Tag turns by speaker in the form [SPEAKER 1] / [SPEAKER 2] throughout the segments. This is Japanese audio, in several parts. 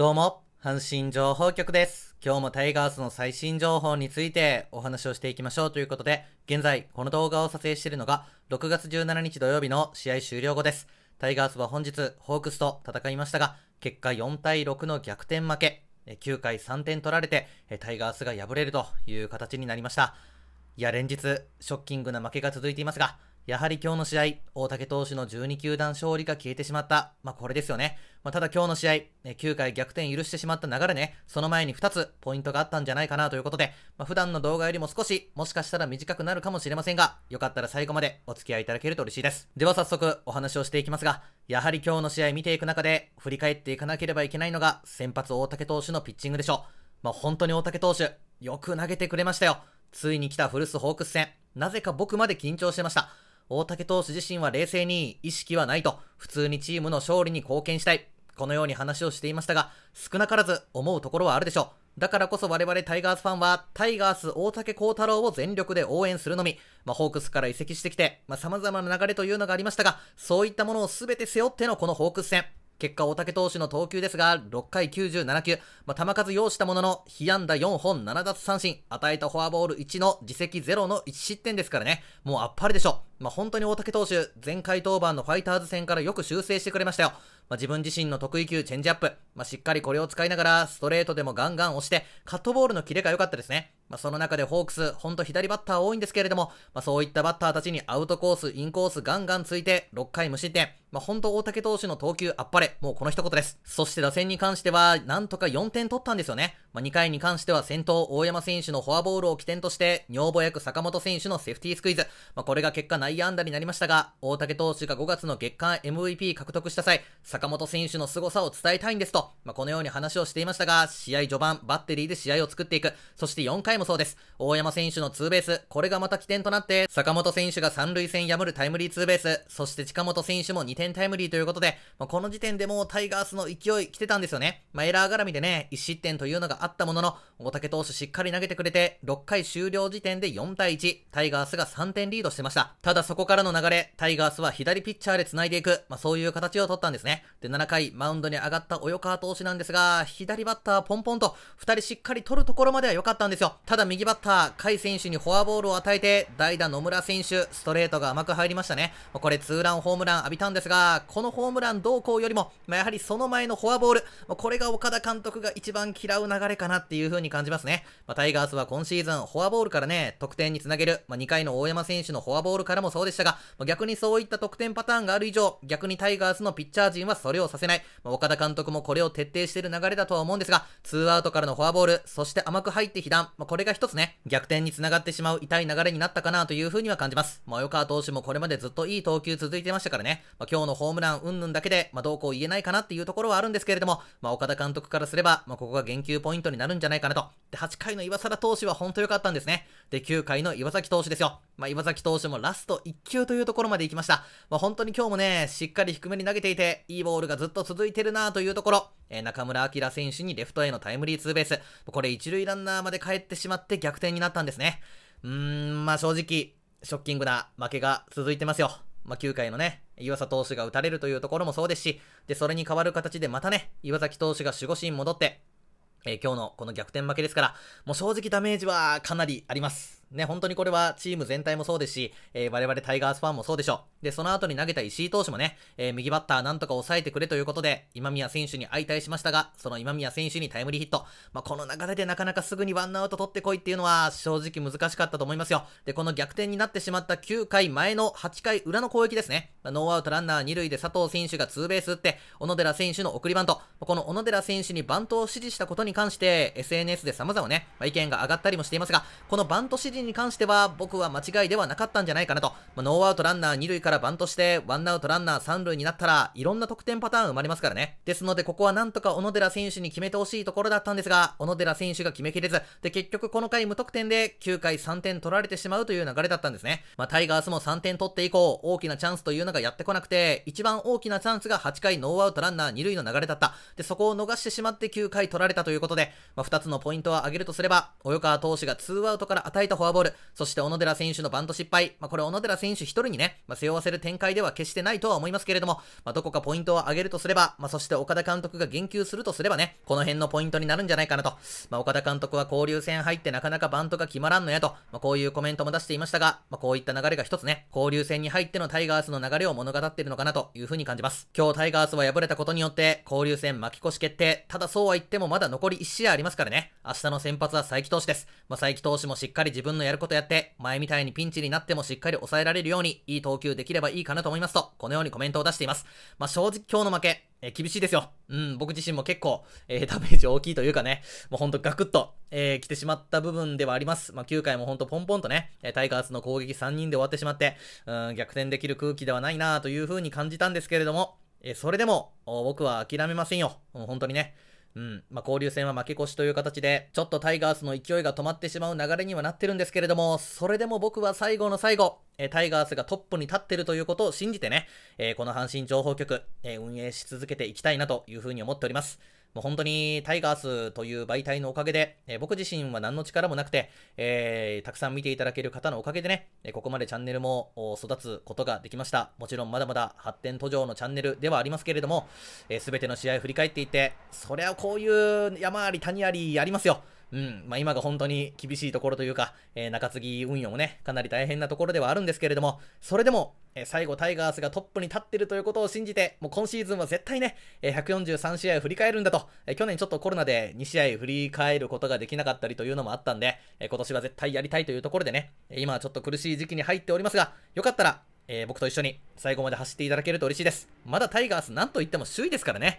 [SPEAKER 1] どうも、阪神情報局です。今日もタイガースの最新情報についてお話をしていきましょうということで、現在、この動画を撮影しているのが、6月17日土曜日の試合終了後です。タイガースは本日、ホークスと戦いましたが、結果4対6の逆転負け、9回3点取られて、タイガースが敗れるという形になりました。いや、連日、ショッキングな負けが続いていますが、やはり今日の試合、大竹投手の12球団勝利が消えてしまった。まあ、これですよね。まあ、ただ今日の試合、9回逆転許してしまった流れね、その前に2つポイントがあったんじゃないかなということで、まあ、普段の動画よりも少し、もしかしたら短くなるかもしれませんが、よかったら最後までお付き合いいただけると嬉しいです。では早速お話をしていきますが、やはり今日の試合見ていく中で、振り返っていかなければいけないのが、先発大竹投手のピッチングでしょう。まあ、本当に大竹投手、よく投げてくれましたよ。ついに来た古巣ホークス戦、なぜか僕まで緊張してました。大竹投手自身は冷静に意識はないと、普通にチームの勝利に貢献したい。このように話をしていましたが、少なからず思うところはあるでしょう。だからこそ我々タイガースファンは、タイガース大竹幸太郎を全力で応援するのみ、まあ、ホークスから移籍してきて、まあ、様々な流れというのがありましたが、そういったものを全て背負ってのこのホークス戦。結果、大竹投手の投球ですが、6回97球、まあ、球数要したものの、被安打4本7奪三振、与えたフォアボール1の自責0の1失点ですからね、もうあっぱれでしょ。まあ、本当に大竹投手、前回登板のファイターズ戦からよく修正してくれましたよ。まあ、自分自身の得意球チェンジアップ、まあ、しっかりこれを使いながら、ストレートでもガンガン押して、カットボールのキレが良かったですね。まあ、その中でホークス、ほんと左バッター多いんですけれども、まあ、そういったバッターたちにアウトコース、インコースガンガンついて、6回無失点。まあ、ほんと大竹投手の投球あっぱれ。もうこの一言です。そして打線に関しては、なんとか4点取ったんですよね。まあ、2回に関しては先頭大山選手のフォアボールを起点として、女房役坂本選手のセーフティースクイズ。まあ、これが結果内野安打になりましたが、大竹投手が5月の月間 MVP 獲得した際、坂本選手の凄さを伝えたいんですと、まあ、このように話をしていましたが、試合序盤、バッテリーで試合を作っていく。そして4回もそうです。大山選手のツーベース、これがまた起点となって、坂本選手が三塁線破るタイムリーツーベース、そして近本選手も2点タイムリーということで、まあ、この時点でもうタイガースの勢い来てたんですよね。まあ、エラー絡みでね、1失点というのがあったものの、大竹投手しっかり投げてくれて、6回終了時点で4対1、タイガースが3点リードしてました。ただそこからの流れ、タイガースは左ピッチャーで繋いでいく、まあ、そういう形を取ったんですね。で、7回、マウンドに上がった及川投手なんですが、左バッターポンポンと、2人しっかり取るところまでは良かったんですよ。ただ右バッター、甲斐選手にフォアボールを与えて、代打野村選手、ストレートが甘く入りましたね。これツーランホームラン浴びたんですが、このホームランどうこうよりも、まあ、やはりその前のフォアボール、これが岡田監督が一番嫌う流れかなっていう風に感じますね。まあ、タイガースは今シーズン、フォアボールからね、得点につなげる、まあ、2回の大山選手のフォアボールからもそうでしたが、ま逆にそういった得点パターンがある以上、逆にタイガースのピッチャー陣はそれをさせない。ま岡田監督もこれを徹底している流れだとは思うんですが、ツーアウトからのフォアボール、そして甘く入って被弾、まこれこれが一つね、逆転につながってしまう痛い流れになったかなというふうには感じます。まあ、川投手もこれまでずっといい投球続いてましたからね、まあ、今日のホームラン云々だけで、まあ、どうこう言えないかなっていうところはあるんですけれども、まあ、岡田監督からすれば、まあ、ここが言及ポイントになるんじゃないかなと。で、8回の岩貞投手は本当良かったんですね。で、9回の岩崎投手ですよ。まあ、岩崎投手もラスト1球というところまで行きました。まあ、本当に今日もね、しっかり低めに投げていて、いいボールがずっと続いてるなというところ、えー、中村晃選手にレフトへのタイムリーツーベース。これ1塁ランナーまで帰ってしままって逆転になったんですね。うーん、まあ正直、ショッキングな負けが続いてますよ。まあ、9回のね、岩佐投手が打たれるというところもそうですし、で、それに代わる形でまたね、岩崎投手が守護神戻って、えー、今日のこの逆転負けですから、もう正直ダメージはかなりあります。ね、本当にこれはチーム全体もそうですし、えー、我々タイガースファンもそうでしょう。で、その後に投げた石井投手もね、えー、右バッターなんとか抑えてくれということで、今宮選手に相対しましたが、その今宮選手にタイムリーヒット。まあ、この流れでなかなかすぐにワンアウト取ってこいっていうのは、正直難しかったと思いますよ。で、この逆転になってしまった9回前の8回裏の攻撃ですね。まあ、ノーアウトランナー2塁で佐藤選手がツーベース打って、小野寺選手の送りバント。この小野寺選手にバントを指示したことに関して、SNS で様々ね、まあ、意見が上がったりもしていますが、このバント指示に関しては僕は間違いではなかったんじゃないかなと、まあ、ノーアウトランナー2塁からバントして、ワンアウトランナー3塁になったらいろんな得点パターン生まれますからね。ですのでここはなんとか小野寺選手に決めてほしいところだったんですが、小野寺選手が決めきれず、で結局この回無得点で9回3点取られてしまうという流れだったんですね。まあ、タイガースも3点取って以降、大きなチャンスというのがやってこなくて、一番大きなチャンスが8回ノーアウトランナー2塁の流れだった。で、そこを逃してしまって9回取られたということで、まあ、2つのポイントを挙げるとすれば、及川投手が2アウトから与えたフォアアボール、そして小野寺選手のバント失敗、まあ、これ小野寺選手1人にね、まあ、背負わせる展開では決してないとは思いますけれども、まあ、どこかポイントを上げるとすれば、まそして岡田監督が言及するとすればね、この辺のポイントになるんじゃないかなと、ま岡田監督は交流戦入ってなかなかバントが決まらんのやと、まこういうコメントも出していましたが、まこういった流れが1つね、交流戦に入ってのタイガースの流れを物語っているのかなというふうに感じます。今日タイガースは敗れたことによって、交流戦負け越し決定、ただそうは言ってもまだ残り1試合ありますからね、明日の先発は佐伯投手です。ま佐伯投手もしっかり自分のやることやって、前みたいにピンチになってもしっかり抑えられるように、いい投球できればいいかなと思いますと、このようにコメントを出しています。まあ、正直今日の負け、え厳しいですよ。うん、僕自身も結構、えー、ダメージ大きいというかね、もうほんとガクッと、えー、来てしまった部分ではあります。まあ、9回もほんとポンポンとね、タイガースの攻撃3人で終わってしまって、うん、逆転できる空気ではないなという風に感じたんですけれども、えー、それでも、僕は諦めませんよ。本当にね。うん。まあ、交流戦は負け越しという形で、ちょっとタイガースの勢いが止まってしまう流れにはなってるんですけれども、それでも僕は最後の最後、えタイガースがトップに立ってるということを信じてね、えー、この阪神情報局、えー、運営し続けていきたいなというふうに思っております。もう本当にタイガースという媒体のおかげで、え僕自身は何の力もなくて、えー、たくさん見ていただける方のおかげでね、ここまでチャンネルも育つことができました。もちろんまだまだ発展途上のチャンネルではありますけれども、す、えー、べ、ての試合を振り返っていて、そりゃこういう山あり谷ありありますよ。うん、まあ、今が本当に厳しいところというか、えー、中継ぎ運用もね、かなり大変なところではあるんですけれども、それでも、えー、最後タイガースがトップに立ってるということを信じて、もう今シーズンは絶対ね、えー、143試合を振り返るんだと、え去年ちょっとコロナで2試合振り返ることができなかったりというのもあったんで、え今年は絶対やりたいというところでね、今はちょっと苦しい時期に入っておりますが、よかったら、え僕と一緒に最後まで走っていただけると嬉しいです。まだタイガースなんといっても首位ですからね。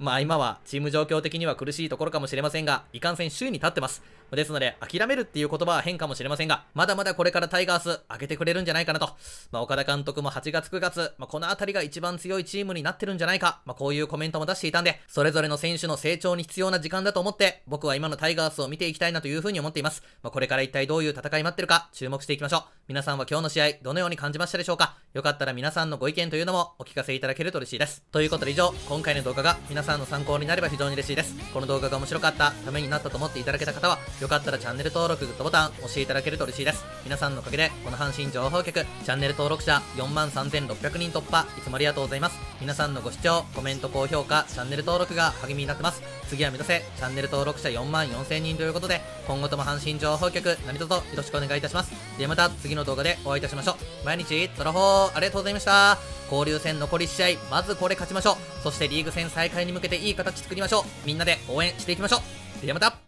[SPEAKER 1] まあ今はチーム状況的には苦しいところかもしれませんが、いかんせん周囲に立ってます。ですので、諦めるっていう言葉は変かもしれませんが、まだまだこれからタイガース上げてくれるんじゃないかなと。まあ岡田監督も8月9月、まあこのあたりが一番強いチームになってるんじゃないか、まあこういうコメントも出していたんで、それぞれの選手の成長に必要な時間だと思って、僕は今のタイガースを見ていきたいなというふうに思っています。まあこれから一体どういう戦い待ってるか、注目していきましょう。皆さんは今日の試合、どのように感じましたでしょうかよかったら皆さんのご意見というのもお聞かせいただけると嬉しいです。ということで以上、今回の動画が皆さんさんの参考になれば非常に嬉しいです。この動画が面白かった、ためになったと思っていただけた方は、よかったらチャンネル登録、グッドボタン、押していただけると嬉しいです。皆さんのおかげで、この阪神情報局、チャンネル登録者43,600人突破、いつもありがとうございます。皆さんのご視聴、コメント、高評価、チャンネル登録が励みになってます。次は目指せ、チャンネル登録者44,000万人ということで、今後とも阪神情報局、何卒よろしくお願いいたします。ではまた次の動画でお会いいたしましょう。毎日、トラホー、ありがとうございました。交流戦残り試合、まずこれ勝ちましょう。そしてリーグ戦再開に向けていい形作りましょう。みんなで応援していきましょう。ではまた